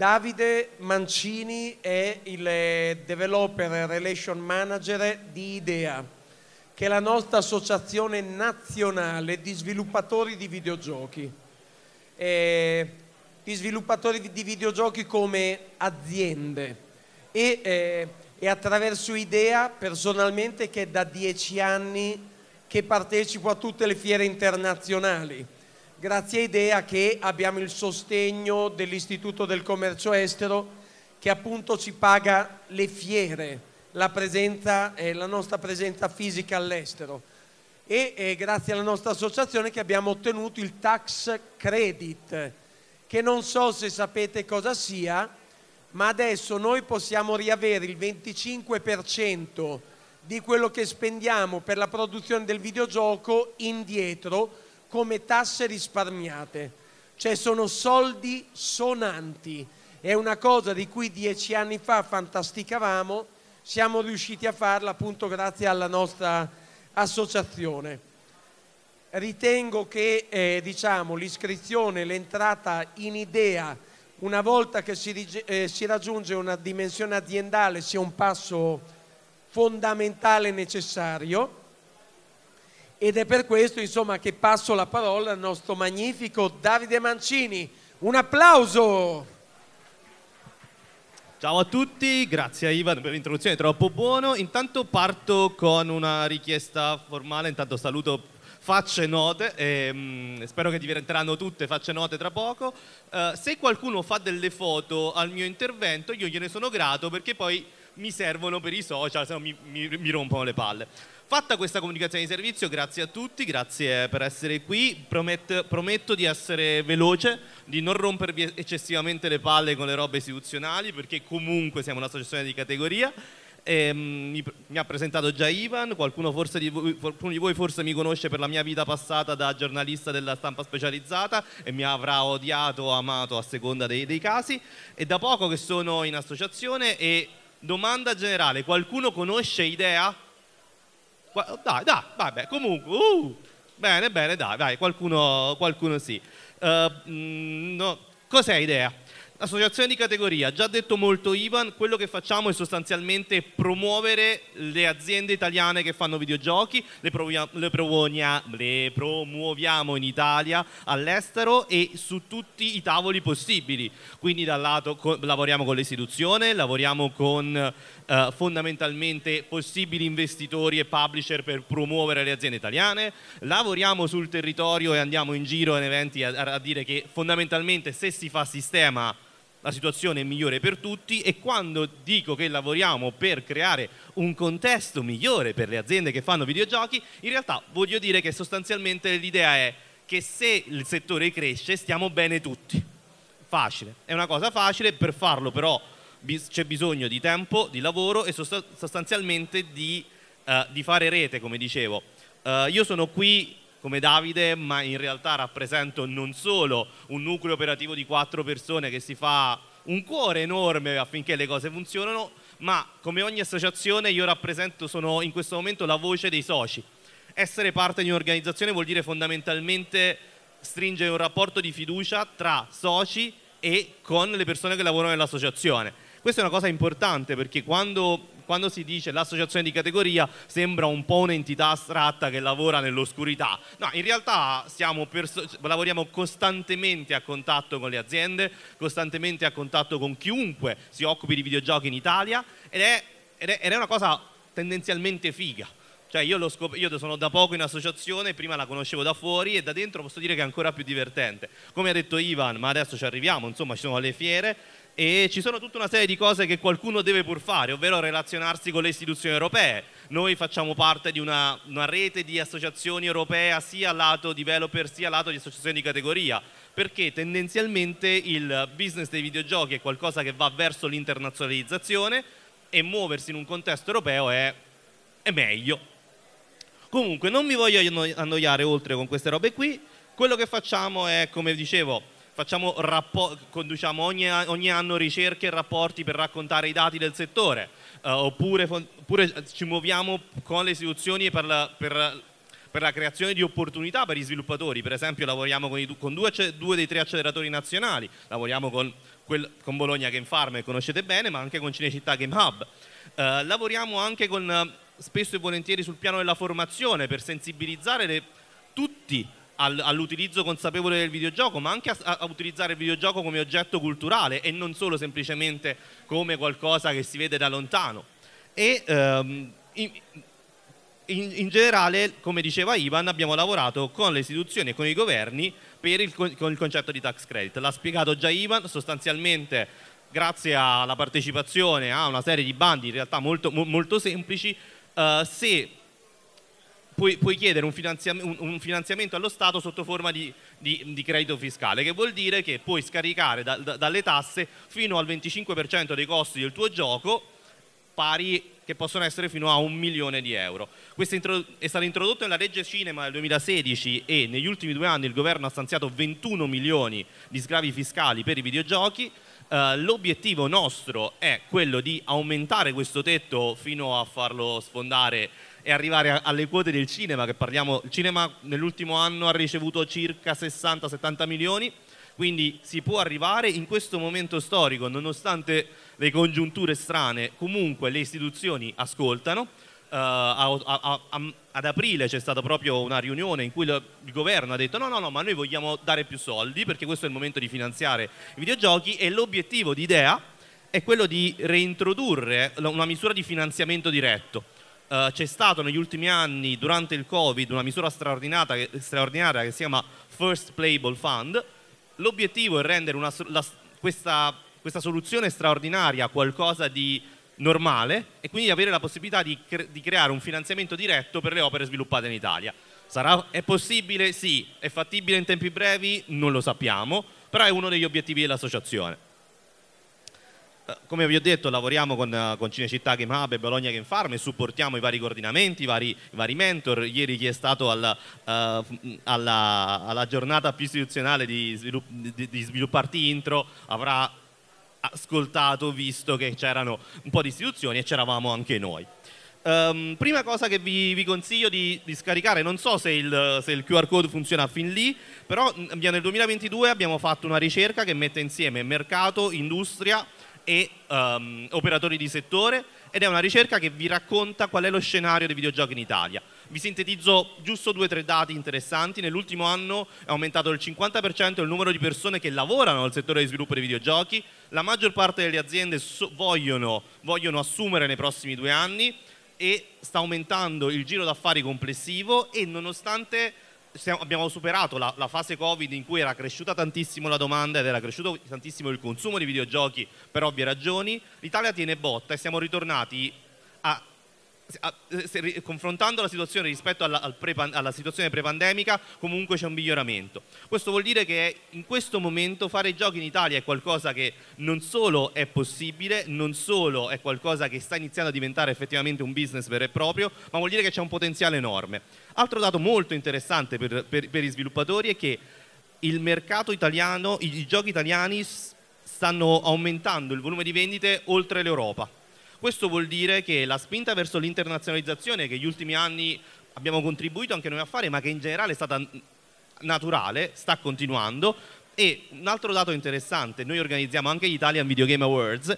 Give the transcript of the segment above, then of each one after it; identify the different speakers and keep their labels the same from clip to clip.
Speaker 1: Davide Mancini è il eh, Developer Relation Manager di IDEA, che è la nostra associazione nazionale di sviluppatori di videogiochi. Eh, di sviluppatori di videogiochi come aziende e, eh, e attraverso IDEA personalmente che è da dieci anni che partecipo a tutte le fiere internazionali grazie a Idea che abbiamo il sostegno dell'Istituto del Commercio Estero che appunto ci paga le fiere, la, presenza, eh, la nostra presenza fisica all'estero e eh, grazie alla nostra associazione che abbiamo ottenuto il tax credit che non so se sapete cosa sia ma adesso noi possiamo riavere il 25% di quello che spendiamo per la produzione del videogioco indietro come tasse risparmiate, cioè sono soldi sonanti. È una cosa di cui dieci anni fa fantasticavamo, siamo riusciti a farla appunto grazie alla nostra associazione. Ritengo che eh, diciamo, l'iscrizione, l'entrata in idea, una volta che si, eh, si raggiunge una dimensione aziendale, sia un passo fondamentale e necessario ed è per questo insomma, che passo la parola al nostro magnifico Davide Mancini. Un applauso!
Speaker 2: Ciao a tutti, grazie a Ivan per l'introduzione, troppo buono. Intanto parto con una richiesta formale, intanto saluto facce note, e, ehm, mh, spero che diventeranno tutte facce note tra poco. Uh, se qualcuno fa delle foto al mio intervento io gliene sono grato perché poi mi servono per i social, se no mi, mi, mi rompono le palle. Fatta questa comunicazione di servizio, grazie a tutti, grazie eh, per essere qui, Promet, prometto di essere veloce, di non rompervi eccessivamente le palle con le robe istituzionali perché comunque siamo un'associazione di categoria. E, ehm, mi, mi, ha presentato già Ivan, qualcuno, di voi, qualcuno di voi forse mi conosce per la mia vita passata da giornalista della stampa specializzata e mi avrà odiato o amato a seconda dei, dei casi. È da poco che sono in associazione e domanda generale, qualcuno conosce Idea? Dai, dai, vabbè, comunque, uh, bene, bene, dai, vai, qualcuno, qualcuno sì. Uh, no, cos'è idea? Associazione di categoria, già detto molto Ivan, quello che facciamo è sostanzialmente promuovere le aziende italiane che fanno videogiochi, le, le, le promuoviamo in Italia, all'estero e su tutti i tavoli possibili. Quindi dal lato co lavoriamo con l'istituzione, lavoriamo con eh, fondamentalmente possibili investitori e publisher per promuovere le aziende italiane, lavoriamo sul territorio e andiamo in giro in eventi a, a dire che fondamentalmente se si fa sistema la situazione è migliore per tutti e quando dico che lavoriamo per creare un contesto migliore per le aziende che fanno videogiochi, in realtà voglio dire che sostanzialmente l'idea è che se il settore cresce stiamo bene tutti. Facile, è una cosa facile, per farlo però c'è bisogno di tempo, di lavoro e sostanzialmente di, uh, di fare rete, come dicevo. Uh, io sono qui come Davide, ma in realtà rappresento non solo un nucleo operativo di quattro persone che si fa un cuore enorme affinché le cose funzionano, ma come ogni associazione io rappresento, sono in questo momento la voce dei soci. Essere parte di un'organizzazione vuol dire fondamentalmente stringere un rapporto di fiducia tra soci e con le persone che lavorano nell'associazione. Questa è una cosa importante perché quando quando si dice l'associazione di categoria sembra un po' un'entità astratta che lavora nell'oscurità. No, in realtà lavoriamo costantemente a contatto con le aziende, costantemente a contatto con chiunque si occupi di videogiochi in Italia ed è, ed è, ed è una cosa tendenzialmente figa. Cioè io, io, sono da poco in associazione, prima la conoscevo da fuori e da dentro posso dire che è ancora più divertente. Come ha detto Ivan, ma adesso ci arriviamo, insomma ci sono le fiere, e ci sono tutta una serie di cose che qualcuno deve pur fare, ovvero relazionarsi con le istituzioni europee. Noi facciamo parte di una, una rete di associazioni europee sia lato developer sia lato di associazioni di categoria, perché tendenzialmente il business dei videogiochi è qualcosa che va verso l'internazionalizzazione e muoversi in un contesto europeo è, è meglio. Comunque non mi voglio annoiare oltre con queste robe qui, quello che facciamo è, come dicevo, facciamo conduciamo ogni, ogni, anno ricerche e rapporti per raccontare i dati del settore, eh, oppure, oppure, eh, ci muoviamo con le istituzioni per la, per, per la, creazione di opportunità per gli sviluppatori, per esempio lavoriamo con, i, con due, due, dei tre acceleratori nazionali, lavoriamo con, quel, con Bologna Game Farm che conoscete bene, ma anche con Cinecittà Game Hub. Eh, lavoriamo anche con, spesso e volentieri sul piano della formazione per sensibilizzare le, tutti all'utilizzo consapevole del videogioco, ma anche a, a, utilizzare il videogioco come oggetto culturale e non solo semplicemente come qualcosa che si vede da lontano. E ehm, in, in, in, generale, come diceva Ivan, abbiamo lavorato con le istituzioni e con i governi per il, con il concetto di tax credit. L'ha spiegato già Ivan, sostanzialmente grazie alla partecipazione a una serie di bandi in realtà molto, molto semplici, eh, se puoi, puoi chiedere un, finanziam un, un, finanziamento allo Stato sotto forma di, di, di, credito fiscale, che vuol dire che puoi scaricare da, da, dalle tasse fino al 25% dei costi del tuo gioco, pari che possono essere fino a un milione di euro. Questo è stato introdotto nella legge cinema del 2016 e negli ultimi due anni il governo ha stanziato 21 milioni di sgravi fiscali per i videogiochi. Uh, l'obiettivo nostro è quello di aumentare questo tetto fino a farlo sfondare e arrivare a, alle quote del cinema, che parliamo, il cinema nell'ultimo anno ha ricevuto circa 60-70 milioni, quindi si può arrivare in questo momento storico, nonostante le congiunture strane, comunque le istituzioni ascoltano. Uh, a, a, a, ad aprile c'è stata proprio una riunione in cui lo, il governo ha detto no, no, no, ma noi vogliamo dare più soldi perché questo è il momento di finanziare i videogiochi e l'obiettivo di Idea è quello di reintrodurre una misura di finanziamento diretto eh, c'è stato negli ultimi anni, durante il Covid, una misura straordinaria che, straordinaria che si chiama First Playable Fund. L'obiettivo è rendere una, la, questa, questa, soluzione straordinaria qualcosa di normale e quindi avere la possibilità di, cre di creare un finanziamento diretto per le opere sviluppate in Italia. Sarà, è possibile? Sì. È fattibile in tempi brevi? Non lo sappiamo, però è uno degli obiettivi dell'associazione. Eh, come vi ho detto lavoriamo con, eh, con Cinecittà Game Hub e Bologna Game Farm e supportiamo i vari coordinamenti, i vari, i vari mentor. Ieri chi è stato alla, uh, eh, alla, alla giornata più istituzionale di, svilupp di, di svilupparti intro avrà ascoltato, visto che c'erano un po' di istituzioni e c'eravamo anche noi. Um, prima cosa che vi, vi consiglio di, di, scaricare, non so se il, se il, QR code funziona fin lì, però mm, nel 2022 abbiamo fatto una ricerca che mette insieme mercato, industria, e um, operatori di settore ed è una ricerca che vi racconta qual è lo scenario dei videogiochi in Italia. Vi sintetizzo giusto due o tre dati interessanti. Nell'ultimo anno è aumentato del 50% il numero di persone che lavorano nel settore di sviluppo dei videogiochi. La maggior parte delle aziende so vogliono, vogliono assumere nei prossimi due anni e sta aumentando il giro d'affari complessivo e nonostante siamo, abbiamo superato la, la, fase Covid in cui era cresciuta tantissimo la domanda ed era cresciuto tantissimo il consumo di videogiochi per ovvie ragioni, l'Italia tiene botta e siamo ritornati confrontando la situazione rispetto alla, al pre, alla situazione pre-pandemica, comunque c'è un miglioramento. Questo vuol dire che in questo momento fare giochi in Italia è qualcosa che non solo è possibile, non solo è qualcosa che sta iniziando a diventare effettivamente un business vero e proprio, ma vuol dire che c'è un potenziale enorme. Altro dato molto interessante per, per, per i sviluppatori è che il mercato italiano, i, i giochi italiani stanno aumentando il volume di vendite oltre l'Europa questo vuol dire che la spinta verso l'internazionalizzazione che negli ultimi anni abbiamo contribuito anche noi a fare, ma che in generale è stata naturale, sta continuando. E un altro dato interessante, noi organizziamo anche gli Italian Video Game Awards,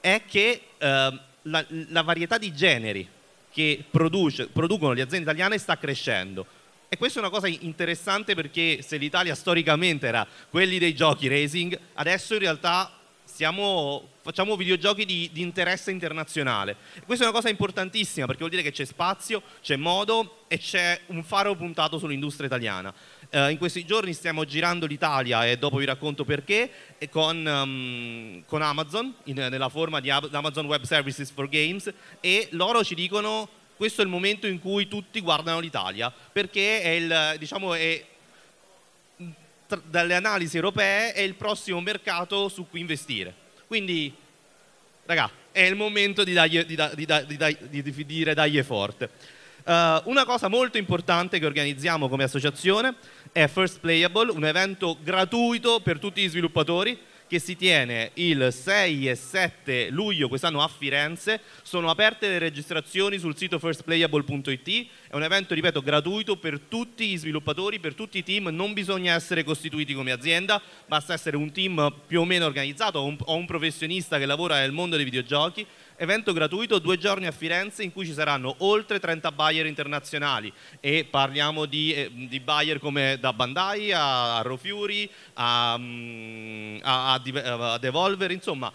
Speaker 2: è che eh, la, la, varietà di generi che produce, producono le aziende italiane sta crescendo. E questa è una cosa interessante perché se l'Italia storicamente era quelli dei giochi racing, adesso in realtà siamo, facciamo videogiochi di, di, interesse internazionale. Questa è una cosa importantissima perché vuol dire che c'è spazio, c'è modo e c'è un faro puntato sull'industria italiana. Eh, in questi giorni stiamo girando l'Italia e dopo vi racconto perché con, um, con, Amazon in, nella forma di Amazon Web Services for Games e loro ci dicono questo è il momento in cui tutti guardano l'Italia perché è il, diciamo, è dalle analisi europee è il prossimo mercato su cui investire. Quindi, raga, è il momento di, dagli, di, di, di dire dai forte. Uh, una cosa molto importante che organizziamo come associazione è First Playable, un evento gratuito per tutti gli sviluppatori che si tiene il 6 e 7 luglio quest'anno a Firenze. Sono aperte le registrazioni sul sito firstplayable.it. È un evento, ripeto, gratuito per tutti gli sviluppatori, per tutti i team. Non bisogna essere costituiti come azienda, basta essere un team più o meno organizzato o un, professionista che lavora nel mondo dei videogiochi evento gratuito due giorni a Firenze in cui ci saranno oltre 30 buyer internazionali e parliamo di, eh, di buyer come da Bandai a, a Rofiuri a, mm, a, a Devolver, insomma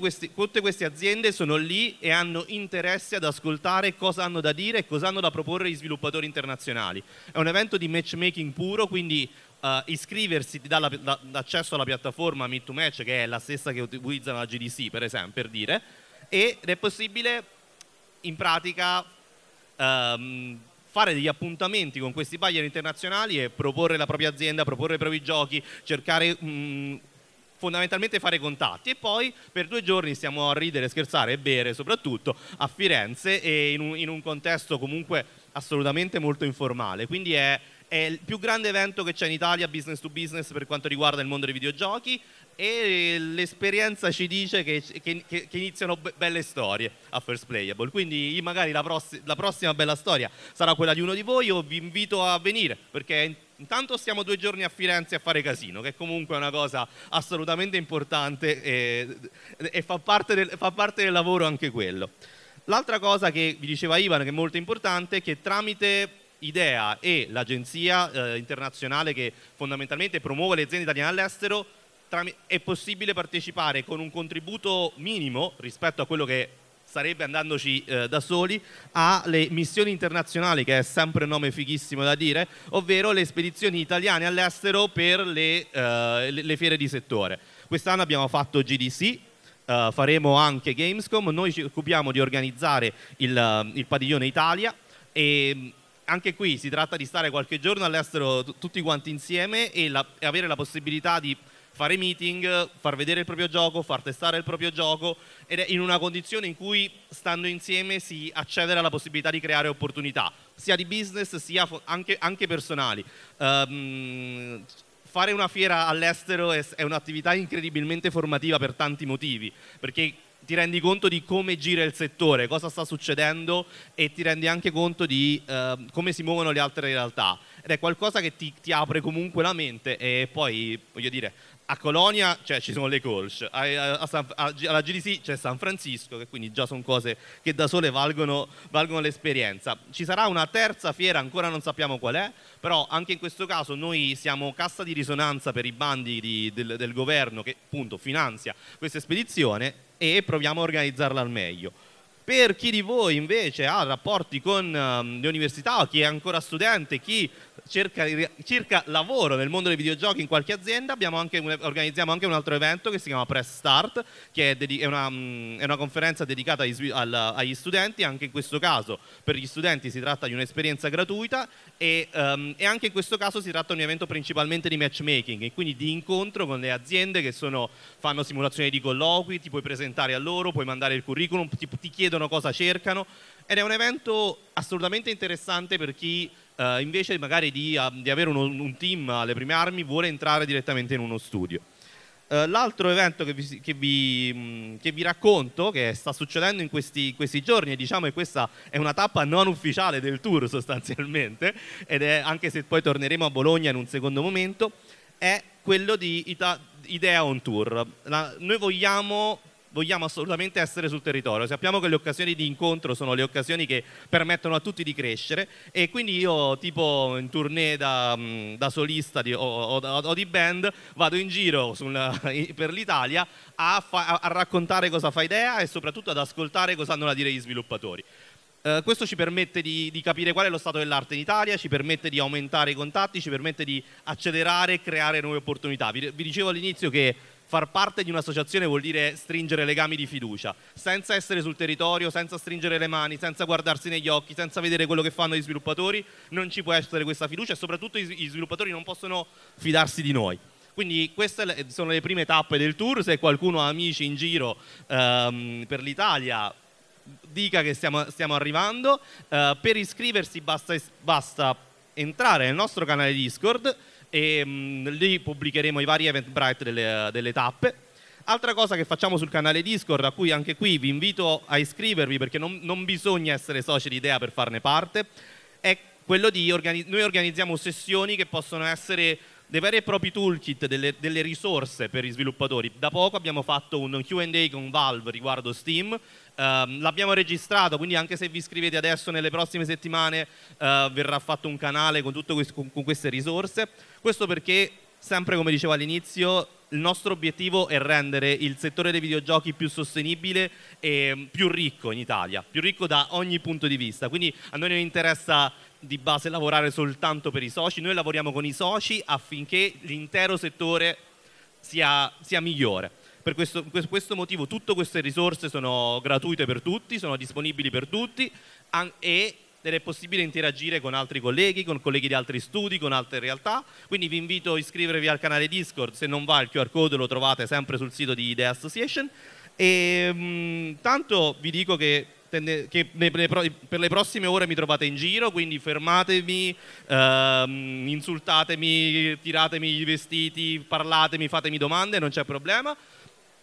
Speaker 2: questi, tutte queste aziende sono lì e hanno interesse ad ascoltare cosa hanno da dire e cosa hanno da proporre gli sviluppatori internazionali. È un evento di matchmaking puro, quindi Uh, iscriversi ti dà l'accesso alla piattaforma Meet 2 Match, che è la stessa che utilizzano la GDC, per esempio, per dire, ed è possibile in pratica um, fare degli appuntamenti con questi buyer internazionali e proporre la propria azienda, proporre i propri giochi, cercare um, fondamentalmente fare contatti e poi per due giorni stiamo a ridere, scherzare e bere soprattutto a Firenze e in un, in un contesto comunque assolutamente molto informale, quindi è, è il più grande evento che c'è in Italia business to business per quanto riguarda il mondo dei videogiochi e l'esperienza ci dice che, che, che, iniziano belle storie a First Playable, quindi magari la, pross- la prossima bella storia sarà quella di uno di voi, o vi invito a venire perché intanto stiamo due giorni a Firenze a fare casino, che comunque è una cosa assolutamente importante e, e fa, parte del, fa parte del lavoro anche quello. L'altra cosa che vi diceva Ivan, che è molto importante, è che tramite IDEA e l'agenzia eh, internazionale che fondamentalmente promuove le aziende italiane all'estero, è possibile partecipare con un contributo minimo rispetto a quello che sarebbe andandoci eh, da soli, alle missioni internazionali, che è sempre un nome fighissimo da dire, ovvero le spedizioni italiane all'estero per le, eh, le, le fiere di settore. Quest'anno abbiamo fatto GDC, Uh, eh, faremo anche Gamescom, noi ci occupiamo di organizzare il, uh, il, padiglione Italia e anche qui si tratta di stare qualche giorno all'estero t- tutti quanti insieme e, la- e, avere la possibilità di fare meeting, far vedere il proprio gioco, far testare il proprio gioco ed è in una condizione in cui stando insieme si accede alla possibilità di creare opportunità, sia di business sia anche, anche personali. Um, fare una fiera all'estero è, è un'attività incredibilmente formativa per tanti motivi, perché ti rendi conto di come gira il settore, cosa sta succedendo e ti rendi anche conto di eh, come si muovono le altre realtà. Ed è qualcosa che ti, ti, apre comunque la mente e poi, voglio dire, a Colonia cioè, ci sono le Colch, alla GDC c'è San Francisco, che quindi già sono cose che da sole valgono, valgono l'esperienza. Ci sarà una terza fiera, ancora non sappiamo qual è, però anche in questo caso noi siamo cassa di risonanza per i bandi di, del, del governo che appunto finanzia questa spedizione e proviamo a organizzarla al meglio. Per chi di voi invece ha rapporti con ehm, le università, chi è ancora studente, chi cerca, cerca, lavoro nel mondo dei videogiochi in qualche azienda, anche, organizziamo anche un altro evento che si chiama Press Start, che è, è, una, mhmm, è una, conferenza dedicata agli, al, agli, studenti, anche in questo caso per gli studenti si tratta di un'esperienza gratuita e, um, e anche in questo caso si tratta di un evento principalmente di matchmaking e quindi di incontro con le aziende che sono, fanno simulazioni di colloqui, ti puoi presentare a loro, puoi mandare il curriculum, ti, ti chiedono dicono cosa cercano ed è un evento assolutamente interessante per chi eh, invece magari di, uh, di avere un, un, team alle prime armi vuole entrare direttamente in uno studio. Eh, l'altro evento che vi, che, vi, mm, che vi, racconto, che sta succedendo in questi, questi, giorni, e diciamo che questa è una tappa non ufficiale del tour sostanzialmente, ed è, anche se poi torneremo a Bologna in un secondo momento, è quello di Ita- Idea on Tour. La, noi vogliamo vogliamo assolutamente essere sul territorio, sappiamo che le occasioni di incontro sono le occasioni che permettono a tutti di crescere e quindi io tipo in tournée da, mm, da solista di, o, o, o, di band vado in giro sul, per l'Italia a, fa, a, raccontare cosa fa idea e soprattutto ad ascoltare cosa hanno da dire gli sviluppatori. Eh, questo ci permette di, di capire qual è lo stato dell'arte in Italia, ci permette di aumentare i contatti, ci permette di accelerare e creare nuove opportunità. Vi, vi dicevo all'inizio che far parte di un'associazione vuol dire stringere legami di fiducia, senza essere sul territorio, senza stringere le mani, senza guardarsi negli occhi, senza vedere quello che fanno gli sviluppatori, non ci può essere questa fiducia e soprattutto gli sviluppatori non possono fidarsi di noi. Quindi queste sono le prime tappe del tour, se qualcuno ha amici in giro ehm, per l'Italia dica che stiamo, stiamo arrivando, eh, per iscriversi basta, basta entrare nel nostro canale Discord, e mh, mm, lì pubblicheremo i vari Eventbrite delle, delle tappe. Altra cosa che facciamo sul canale Discord, a cui anche qui vi invito a iscrivervi perché non, non bisogna essere soci di idea per farne parte, è quello di organizzare. noi organizziamo sessioni che possono essere dei veri e propri toolkit, delle, delle, risorse per gli sviluppatori. Da poco abbiamo fatto un QA con Valve riguardo Steam, ehm, l'abbiamo registrato, quindi anche se vi iscrivete adesso nelle prossime settimane eh, verrà fatto un canale con, questo, con, con queste risorse. Questo perché, sempre come dicevo all'inizio, il nostro obiettivo è rendere il settore dei videogiochi più sostenibile e più ricco in Italia, più ricco da ogni punto di vista. Quindi a noi non interessa di base lavorare soltanto per i soci, noi lavoriamo con i soci affinché l'intero settore sia, sia migliore. Per questo, per questo, motivo tutte queste risorse sono gratuite per tutti, sono disponibili per tutti e ed è possibile interagire con altri colleghi, con colleghi di altri studi, con altre realtà. Quindi vi invito a iscrivervi al canale Discord, se non va il QR code lo trovate sempre sul sito di The Association. E ehm, mh, tanto vi dico che che per le prossime ore mi trovate in giro, quindi fermatemi, ehm, insultatemi, tiratemi i vestiti, parlatemi, fatemi domande, non c'è problema.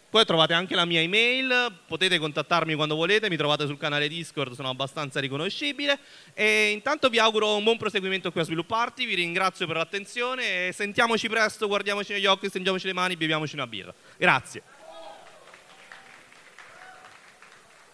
Speaker 2: Poi trovate anche la mia email, potete contattarmi quando volete, mi trovate sul canale Discord, sono abbastanza riconoscibile. E intanto vi auguro un buon proseguimento qui a Svilupparti, vi ringrazio per l'attenzione e sentiamoci presto, guardiamoci negli occhi, stringiamoci le mani, beviamoci una birra. Grazie.